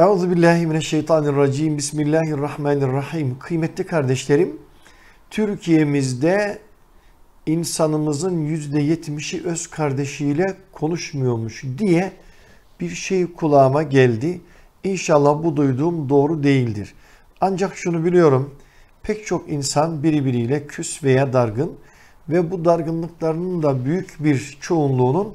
Euzubillahimineşşeytanirracim. Bismillahirrahmanirrahim. Kıymetli kardeşlerim, Türkiye'mizde insanımızın yüzde yetmişi öz kardeşiyle konuşmuyormuş diye bir şey kulağıma geldi. İnşallah bu duyduğum doğru değildir. Ancak şunu biliyorum. Pek çok insan birbiriyle küs veya dargın ve bu dargınlıklarının da büyük bir çoğunluğunun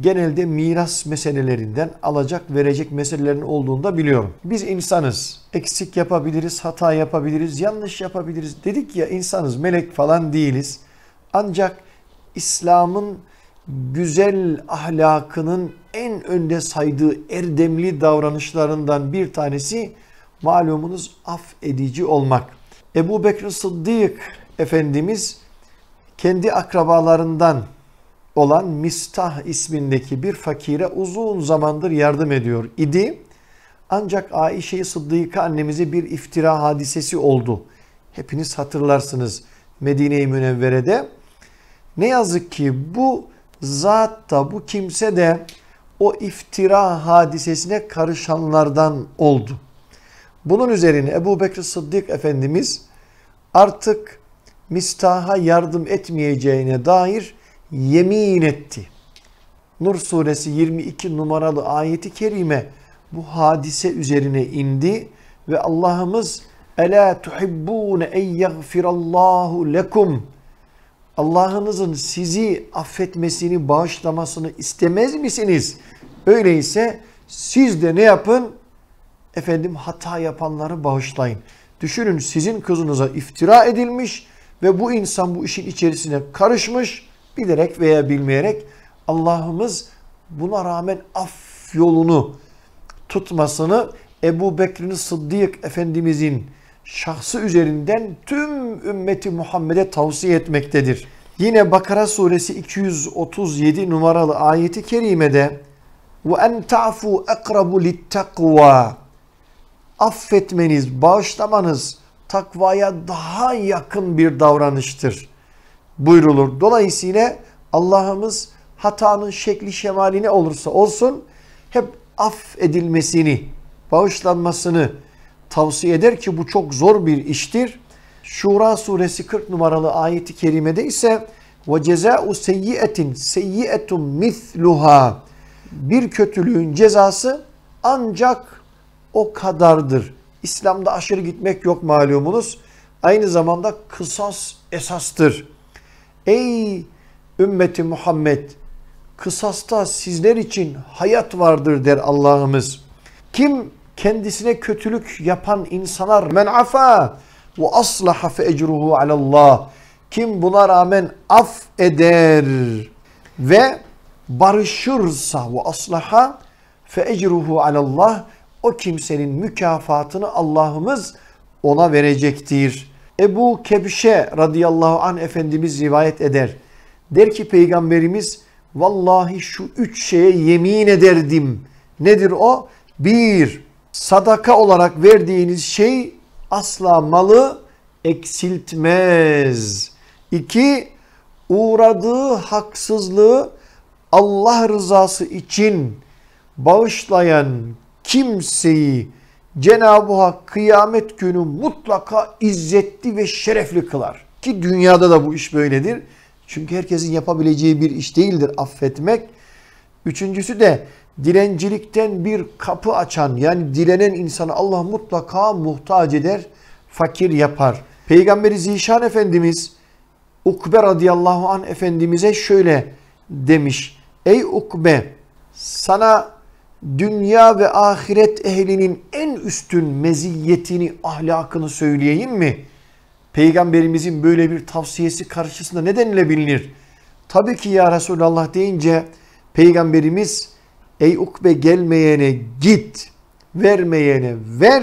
genelde miras meselelerinden alacak verecek meselelerin olduğunu da biliyorum. Biz insanız. Eksik yapabiliriz, hata yapabiliriz, yanlış yapabiliriz. Dedik ya insanız, melek falan değiliz. Ancak İslam'ın güzel ahlakının en önde saydığı erdemli davranışlarından bir tanesi malumunuz affedici olmak. Ebu Bekir Sıddık Efendimiz kendi akrabalarından olan Mistah ismindeki bir fakire uzun zamandır yardım ediyor idi. Ancak Ayşe-i Sıddika annemize bir iftira hadisesi oldu. Hepiniz hatırlarsınız Medine-i Münevvere'de. Ne yazık ki bu zat da bu kimse de o iftira hadisesine karışanlardan oldu. Bunun üzerine Ebu Bekir Sıddık Efendimiz artık mistaha yardım etmeyeceğine dair yemin etti. Nur suresi 22 numaralı ayeti kerime bu hadise üzerine indi ve Allah'ımız Ela tuhibbune en yagfirallahu lekum Allah'ınızın sizi affetmesini, bağışlamasını istemez misiniz? Öyleyse siz de ne yapın? Efendim hata yapanları bağışlayın. Düşünün sizin kızınıza iftira edilmiş ve bu insan bu işin içerisine karışmış bilerek veya bilmeyerek Allah'ımız buna rağmen af yolunu tutmasını Ebu Bekir'in Sıddık Efendimizin şahsı üzerinden tüm ümmeti Muhammed'e tavsiye etmektedir. Yine Bakara suresi 237 numaralı ayeti kerimede ve en ta'fu akrabu littakva affetmeniz, bağışlamanız takvaya daha yakın bir davranıştır buyrulur. Dolayısıyla Allah'ımız hatanın şekli şemaline olursa olsun hep af edilmesini, bağışlanmasını tavsiye eder ki bu çok zor bir iştir. Şura suresi 40 numaralı ayeti kerimede ise ve ceza'u seyyiyetin seyyiyetum misluha bir kötülüğün cezası ancak o kadardır. İslam'da aşırı gitmek yok malumunuz. Aynı zamanda kısas esastır. Ey ümmeti Muhammed kısasta sizler için hayat vardır der Allah'ımız. Kim kendisine kötülük yapan insanlar men afa ve aslaha fe ecruhu alallah. Kim buna rağmen af eder ve barışırsa ve aslaha fe ecruhu alallah o kimsenin mükafatını Allah'ımız ona verecektir. Ebu Kebşe radıyallahu an Efendimiz rivayet eder. Der ki Peygamberimiz vallahi şu üç şeye yemin ederdim. Nedir o? Bir, sadaka olarak verdiğiniz şey asla malı eksiltmez. İki, uğradığı haksızlığı Allah rızası için bağışlayan kimseyi Cenab-ı Hak kıyamet günü mutlaka izzetli ve şerefli kılar. Ki dünyada da bu iş böyledir. Çünkü herkesin yapabileceği bir iş değildir affetmek. Üçüncüsü de dilencilikten bir kapı açan yani dilenen insanı Allah mutlaka muhtaç eder, fakir yapar. Peygamberi Zişan Efendimiz Ukbe radıyallahu an Efendimiz'e şöyle demiş. Ey Ukbe sana dünya ve ahiret ehlinin en üstün meziyetini, ahlakını söyleyeyim mi? Peygamberimizin böyle bir tavsiyesi karşısında ne denilebilir? Tabii ki ya Resulallah deyince Peygamberimiz ey ukbe gelmeyene git, vermeyene ver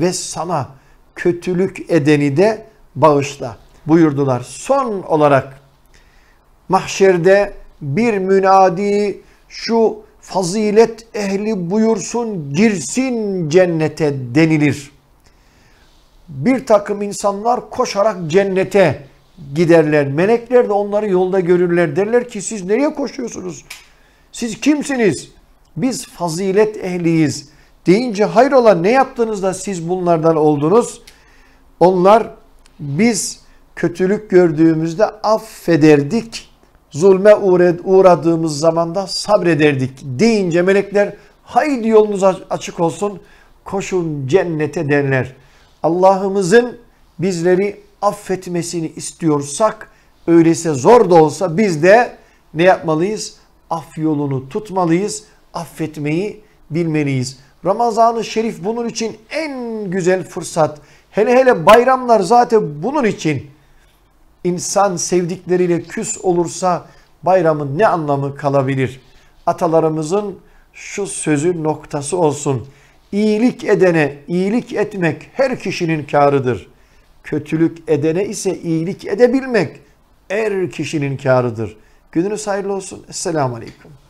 ve sana kötülük edeni de bağışla buyurdular. Son olarak mahşerde bir münadi şu fazilet ehli buyursun girsin cennete denilir. Bir takım insanlar koşarak cennete giderler. Melekler de onları yolda görürler. Derler ki siz nereye koşuyorsunuz? Siz kimsiniz? Biz fazilet ehliyiz. Deyince hayrola ne yaptınız da siz bunlardan oldunuz? Onlar biz kötülük gördüğümüzde affederdik zulme uğradığımız zamanda sabrederdik deyince melekler haydi yolunuz açık olsun koşun cennete derler. Allah'ımızın bizleri affetmesini istiyorsak öyleyse zor da olsa biz de ne yapmalıyız? Af yolunu tutmalıyız, affetmeyi bilmeliyiz. Ramazan-ı Şerif bunun için en güzel fırsat. Hele hele bayramlar zaten bunun için İnsan sevdikleriyle küs olursa bayramın ne anlamı kalabilir? Atalarımızın şu sözü noktası olsun. İyilik edene iyilik etmek her kişinin karıdır. Kötülük edene ise iyilik edebilmek her kişinin karıdır. Gününüz hayırlı olsun. Esselamu Aleyküm.